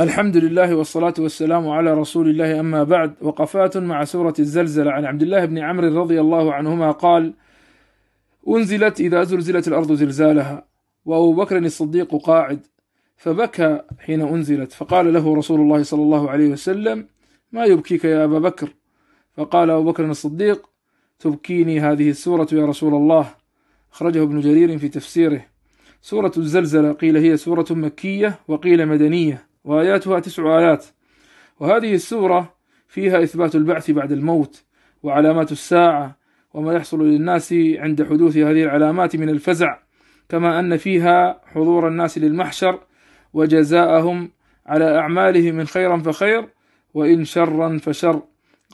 الحمد لله والصلاة والسلام على رسول الله أما بعد وقفات مع سورة الزلزلة عن عبد الله بن عمرو رضي الله عنهما قال أنزلت إذا زلزلت الأرض زلزالها وأبو بكر الصديق قاعد فبكى حين أنزلت فقال له رسول الله صلى الله عليه وسلم ما يبكيك يا أبا بكر فقال أبو بكر الصديق تبكيني هذه السورة يا رسول الله أخرجه ابن جرير في تفسيره سورة الزلزلة قيل هي سورة مكية وقيل مدنية وآياتها تسع آيات وهذه السورة فيها إثبات البعث بعد الموت وعلامات الساعة وما يحصل للناس عند حدوث هذه العلامات من الفزع كما أن فيها حضور الناس للمحشر وجزاءهم على أعمالهم من خيرا فخير وإن شرا فشر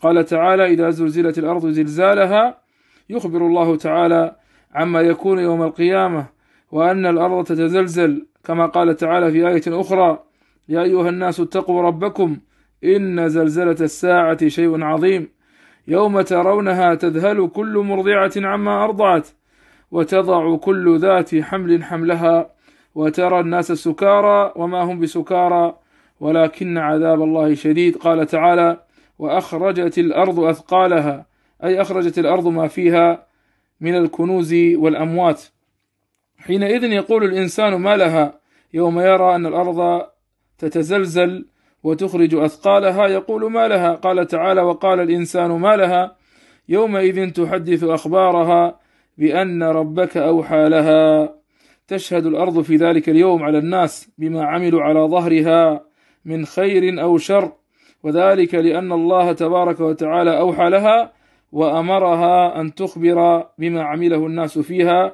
قال تعالى إذا زلزلت الأرض زلزالها يخبر الله تعالى عما يكون يوم القيامة وأن الأرض تتزلزل كما قال تعالى في آية أخرى يا أيها الناس اتقوا ربكم إن زلزلة الساعة شيء عظيم يوم ترونها تذهل كل مرضعة عما أرضعت وتضع كل ذات حمل حملها وترى الناس سكارى وما هم بسكارى ولكن عذاب الله شديد قال تعالى واخرجت الارض اثقالها اي اخرجت الارض ما فيها من الكنوز والاموات حينئذ يقول الانسان ما لها يوم يرى ان الارض تتزلزل وتخرج أثقالها يقول ما لها قال تعالى وقال الإنسان ما لها يومئذ تحدث أخبارها بأن ربك أوحى لها تشهد الأرض في ذلك اليوم على الناس بما عملوا على ظهرها من خير أو شر وذلك لأن الله تبارك وتعالى أوحى لها وأمرها أن تخبر بما عمله الناس فيها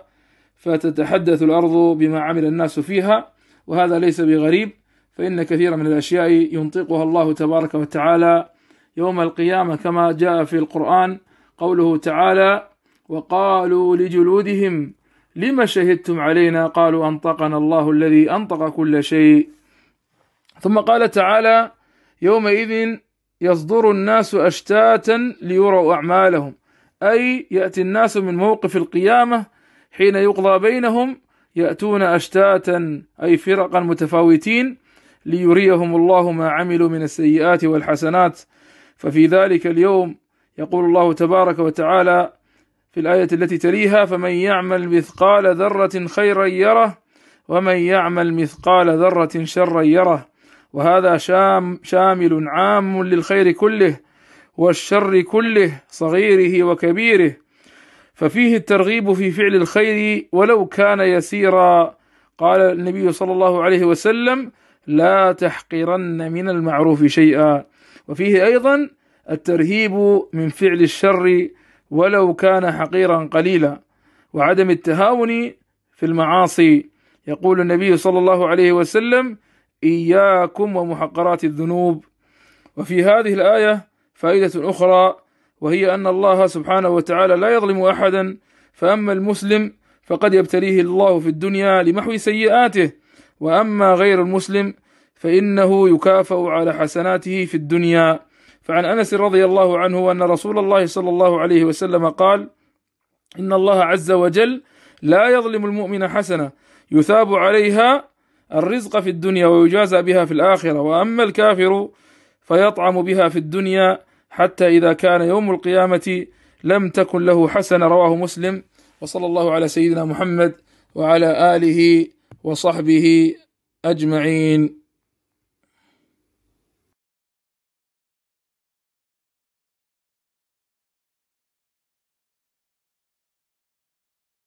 فتتحدث الأرض بما عمل الناس فيها وهذا ليس بغريب فإن كثيرا من الأشياء ينطقها الله تبارك وتعالى يوم القيامة كما جاء في القرآن قوله تعالى وقالوا لجلودهم لما شهدتم علينا قالوا أنطقنا الله الذي أنطق كل شيء ثم قال تعالى يومئذ يصدر الناس أشتاتا ليروا أعمالهم أي يأتي الناس من موقف القيامة حين يقضى بينهم يأتون أشتاتا أي فرقا متفاوتين ليريهم الله ما عملوا من السيئات والحسنات ففي ذلك اليوم يقول الله تبارك وتعالى في الآية التي تليها فمن يعمل مثقال ذرة خيرا يره ومن يعمل مثقال ذرة شرا يره وهذا شام شامل عام للخير كله والشر كله صغيره وكبيره ففيه الترغيب في فعل الخير ولو كان يسيرا قال النبي صلى الله عليه وسلم لا تحقرن من المعروف شيئا وفيه أيضا الترهيب من فعل الشر ولو كان حقيرا قليلا وعدم التهاون في المعاصي يقول النبي صلى الله عليه وسلم إياكم ومحقرات الذنوب وفي هذه الآية فائدة أخرى وهي أن الله سبحانه وتعالى لا يظلم أحدا فأما المسلم فقد يبتليه الله في الدنيا لمحو سيئاته وأما غير المسلم فإنه يكافأ على حسناته في الدنيا فعن أنس رضي الله عنه أن رسول الله صلى الله عليه وسلم قال إن الله عز وجل لا يظلم المؤمن حسنة يثاب عليها الرزق في الدنيا ويجازى بها في الآخرة وأما الكافر فيطعم بها في الدنيا حتى إذا كان يوم القيامة لم تكن له حسنة رواه مسلم وصلى الله على سيدنا محمد وعلى آله وصحبه اجمعين